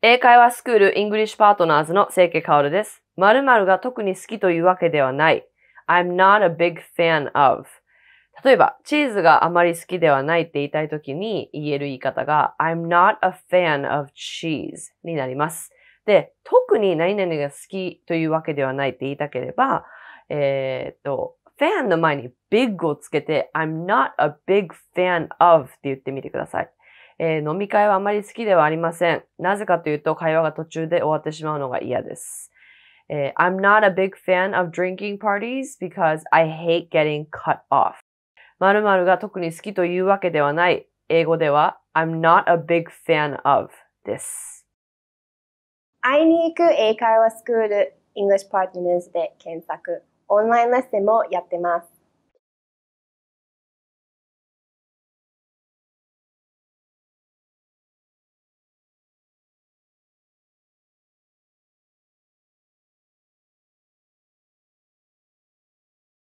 英会話スクールイングリッシュパートナーズの清家薫です。〇〇が特に好きというわけではない。I'm not a big fan of. 例えば、チーズがあまり好きではないって言いたいときに言える言い方が I'm not a fan of cheese になります。で、特に何々が好きというわけではないって言いたければ、えー、っと、fan の前に big をつけて I'm not a big fan of って言ってみてください。えー、飲み会はあまり好きではありません。なぜかというと会話が途中で終わってしまうのが嫌です。えー、I'm not a big fan of drinking parties because I hate getting cut off. 〇〇が特に好きというわけではない。英語では I'm not a big fan of です。会いに行く英会話スクール English Partners で検索。オンラインレッスンもやってます。